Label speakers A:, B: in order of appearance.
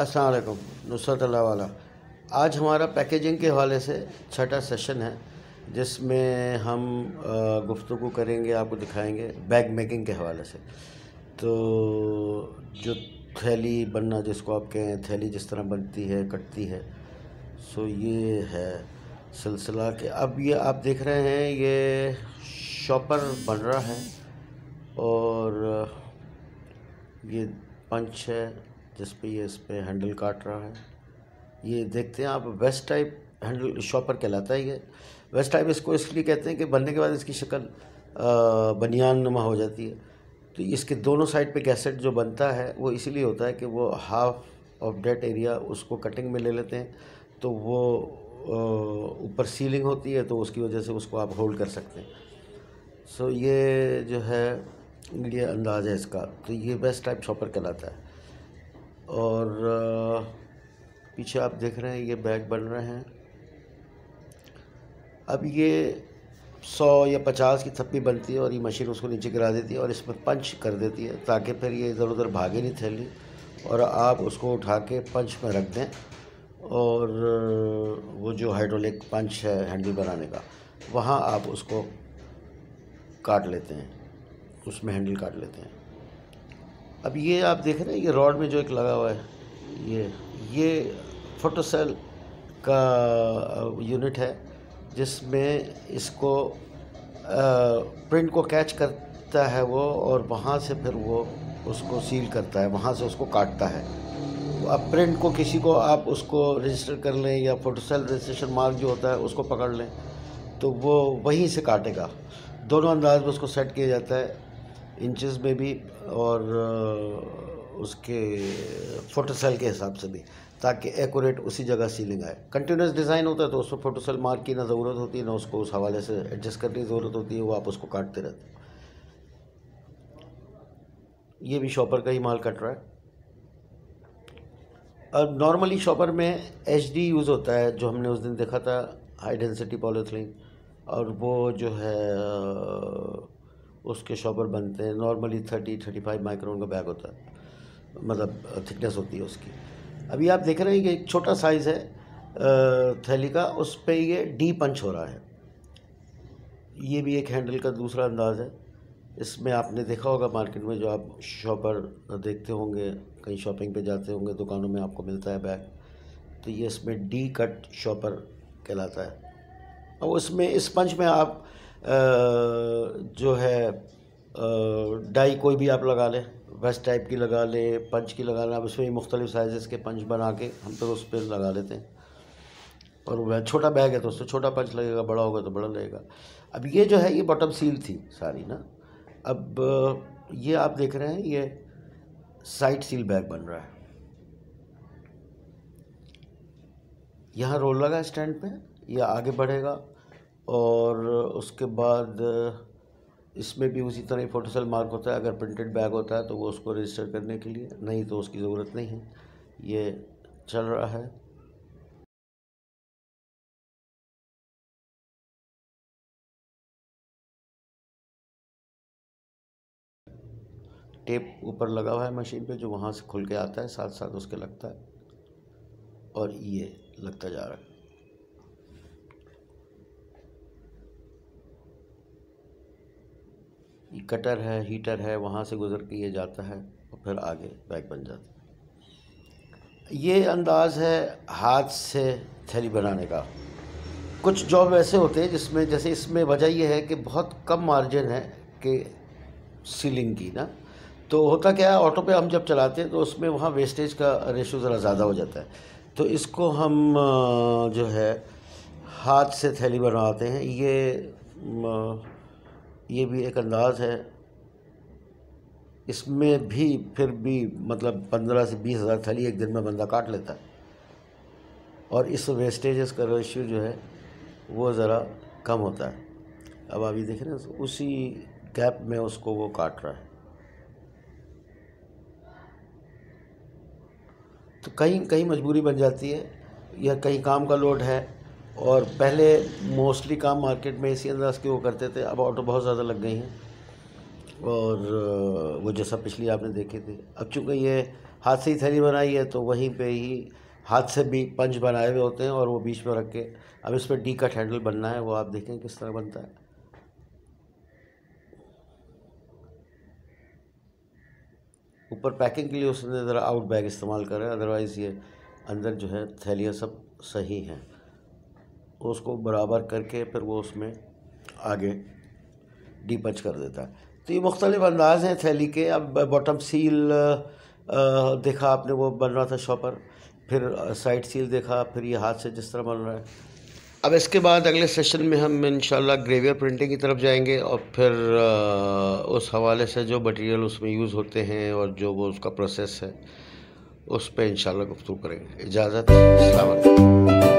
A: असलकुम नुसरत वाला आज हमारा पैकेजिंग के हवाले से छठा सेशन है जिसमें हम गुफ्तु करेंगे आपको दिखाएंगे बैग मेकिंग के हवाले से तो जो थैली बनना जिसको आप कहें थैली जिस तरह बनती है कटती है सो ये है सिलसिला के अब ये आप देख रहे हैं ये शॉपर बन रहा है और ये पंच है जिस पे ये इस पर हैंडल काट रहा है ये देखते हैं आप वेस्ट टाइप हैंडल शॉपर कहलाता है ये वेस्ट टाइप इसको इसलिए कहते हैं कि बनने के बाद इसकी शक्ल बनियान नुमा हो जाती है तो इसके दोनों साइड पे गैसेट जो बनता है वो इसीलिए होता है कि वो हाफ ऑफ डेट एरिया उसको कटिंग में ले लेते हैं तो वो ऊपर सीलिंग होती है तो उसकी वजह से उसको आप होल्ड कर सकते हैं सो ये जो है ये अंदाज़ है इसका तो ये बेस्ट टाइप शॉपर कहलाता है और पीछे आप देख रहे हैं ये बैग बन रहे हैं अब ये सौ या पचास की थप्पी बनती है और ये मशीन उसको नीचे गिरा देती है और इसमें पंच कर देती है ताकि फिर ये इधर उधर भागे नहीं थैली और आप उसको उठा के पंच में रख दें और वो जो हाइड्रोलिक पंच है हैंडल बनाने का वहाँ आप उसको काट लेते हैं उसमें हैंडल काट लेते हैं अब ये आप देख रहे हैं ये रॉड में जो एक लगा हुआ है ये ये फोटोसेल का यूनिट है जिसमें इसको प्रिंट को कैच करता है वो और वहाँ से फिर वो उसको सील करता है वहाँ से उसको काटता है अब प्रिंट को किसी को आप उसको रजिस्टर कर लें या फोटोसेल रजिस्ट्रेशन मार्क जो होता है उसको पकड़ लें तो वो वहीं से काटेगा दोनों अंदाज में उसको सेट किया जाता है इंचेस में भी और उसके फोटो सेल के हिसाब से भी ताकि एक्यूरेट उसी जगह सीलिंग आए कंटिन्यूस डिज़ाइन होता है तो उसमें फोटो सेल मार्क की ना ज़रूरत होती है ना उसको उस हवाले से एडजस्ट करने की ज़रूरत होती है वो आप उसको काटते रहते हैं ये भी शॉपर का ही माल कट रहा है अब नॉर्मली शॉपर में एच यूज़ होता है जो हमने उस दिन देखा था हाई डेंसिटी पॉलीथिलीन और वो जो है उसके शॉपर बनते हैं normally thirty thirty five micron का बैग होता है मतलब थिकनेस होती है उसकी अभी आप देख रहे हैं कि एक छोटा साइज़ है थैली का उस पर ये डी पंच हो रहा है ये भी एक हैंडल का दूसरा अंदाज है इसमें आपने देखा होगा मार्केट में जो आप शॉपर देखते होंगे कहीं शॉपिंग पे जाते होंगे दुकानों में आपको मिलता है बैग तो ये इसमें डी कट शॉपर कहलाता है और उसमें इस पंच में आप जो है डाई कोई भी आप लगा लें वेस्ट टाइप की लगा लें पंच की लगा लें आप उसमें मुख्तलिफ़ साइज़ के पंच बना के हम तो उस पर लगा लेते हैं और वह छोटा बैग है तो उससे छोटा पंच लगेगा बड़ा होगा तो बड़ा लगेगा अब ये जो है ये बॉटम सील थी सारी ना अब ये आप देख रहे हैं ये साइड सील बैग बन रहा है यहाँ रोल लगा स्टैंड पे या आगे बढ़ेगा और उसके बाद इसमें भी उसी तरह फ़ोटो सेल मार्क होता है अगर प्रिंटेड बैग होता है तो वो उसको रजिस्टर करने के लिए नहीं तो उसकी ज़रूरत नहीं है ये चल रहा है टेप ऊपर लगा हुआ है मशीन पे जो वहाँ से खुल के आता है साथ साथ उसके लगता है और ये लगता जा रहा है कटर है हीटर है वहाँ से गुज़र के ये जाता है और फिर आगे बैग बन जाता है ये अंदाज़ है हाथ से थैली बनाने का कुछ जॉब ऐसे होते हैं जिसमें जैसे इसमें वजह यह है कि बहुत कम मार्जिन है कि सीलिंग की ना तो होता क्या है ऑटो पे हम जब चलाते हैं तो उसमें वहाँ वेस्टेज का रेशो ज़रा ज़्यादा हो जाता है तो इसको हम जो है हाथ से थैली बनाते हैं ये ये भी एक अंदाज़ है इसमें भी फिर भी मतलब पंद्रह से बीस हज़ार थाली एक दिन में बंदा काट लेता है और इस वेस्टेजेस का रेशियो जो है वो ज़रा कम होता है अब अभी देख रहे हैं उसी गैप में उसको वो काट रहा है तो कहीं कहीं मजबूरी बन जाती है या कहीं काम का लोड है और पहले मोस्टली काम मार्केट में इसी अंदाज के वो करते थे अब ऑटो बहुत ज़्यादा लग गई हैं और वो जैसा पिछली आपने देखी थी अब चूँकि ये हाथ से ही थैली बनाई है तो वहीं पे ही हाथ से भी पंच बनाए हुए होते हैं और वो बीच में रख के अब इस पर डी कट हैंडल बनना है वो आप देखें किस तरह बनता है ऊपर पैकिंग के लिए उसने ज़रा आउट बैग इस्तेमाल करा है अदरवाइज़ ये अंदर जो है थैलियाँ सब सही हैं उसको बराबर करके फिर वो उसमें आगे डीपच कर देता है तो ये मुख्तलिफ अंदाज हैं थैली के अब बॉटम सील देखा आपने वो बन रहा था शॉपर फिर साइड सील देखा फिर ये हाथ से जिस तरह बन रहा है अब इसके बाद अगले सेशन में हम इन ग्रेवियर प्रिंटिंग की तरफ जाएंगे और फिर उस हवाले से जो मटेरियल उसमें यूज़ होते हैं और जो वो उसका प्रोसेस है उस पर इन गुफ्तु करेंगे इजाज़त